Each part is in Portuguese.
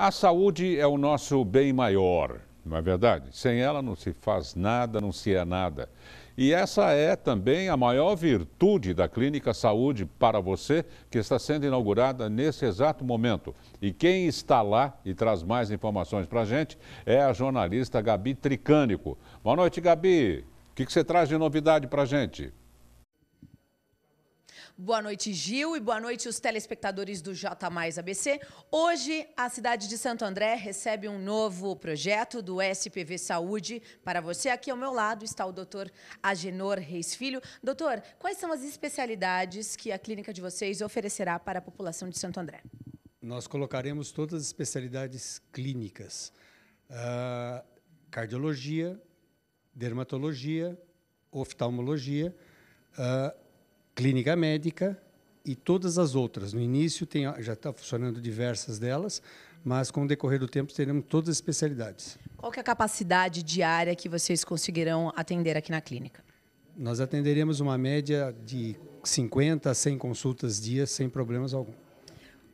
A saúde é o nosso bem maior, não é verdade? Sem ela não se faz nada, não se é nada. E essa é também a maior virtude da Clínica Saúde para você, que está sendo inaugurada nesse exato momento. E quem está lá e traz mais informações para a gente é a jornalista Gabi Tricânico. Boa noite, Gabi. O que, você traz de novidade para a gente? Boa noite, Gil, e boa noite os telespectadores do J Mais ABC. Hoje, a cidade de Santo André recebe um novo projeto do SPV Saúde para você. Aqui ao meu lado está o doutor Agenor Reis Filho. Doutor, quais são as especialidades que a clínica de vocês oferecerá para a população de Santo André? Nós colocaremos todas as especialidades clínicas. Uh, cardiologia, dermatologia, oftalmologia, uh, clínica médica e todas as outras. No início tem, já está funcionando diversas delas, mas com o decorrer do tempo teremos todas as especialidades. Qual é a capacidade diária que vocês conseguirão atender aqui na clínica? Nós atenderemos uma média de 50 a 100 consultas dia sem problemas algum.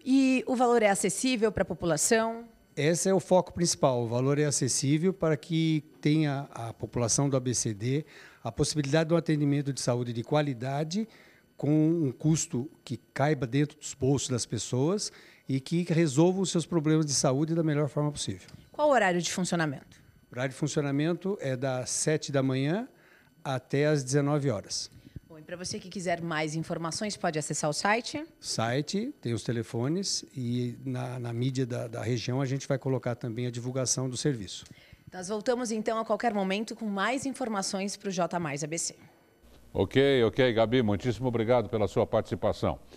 E o valor é acessível para a população? Esse é o foco principal. O valor é acessível para que tenha a população do ABCD a possibilidade de um atendimento de saúde de qualidade com um custo que caiba dentro dos bolsos das pessoas e que resolva os seus problemas de saúde da melhor forma possível. Qual o horário de funcionamento? O horário de funcionamento é das 7 da manhã até as 19 horas. Bom, e para você que quiser mais informações, pode acessar o site? Site, tem os telefones e na, na mídia da, da região a gente vai colocar também a divulgação do serviço. Nós voltamos então a qualquer momento com mais informações para o J Mais ABC. Ok, ok, Gabi, muitíssimo obrigado pela sua participação.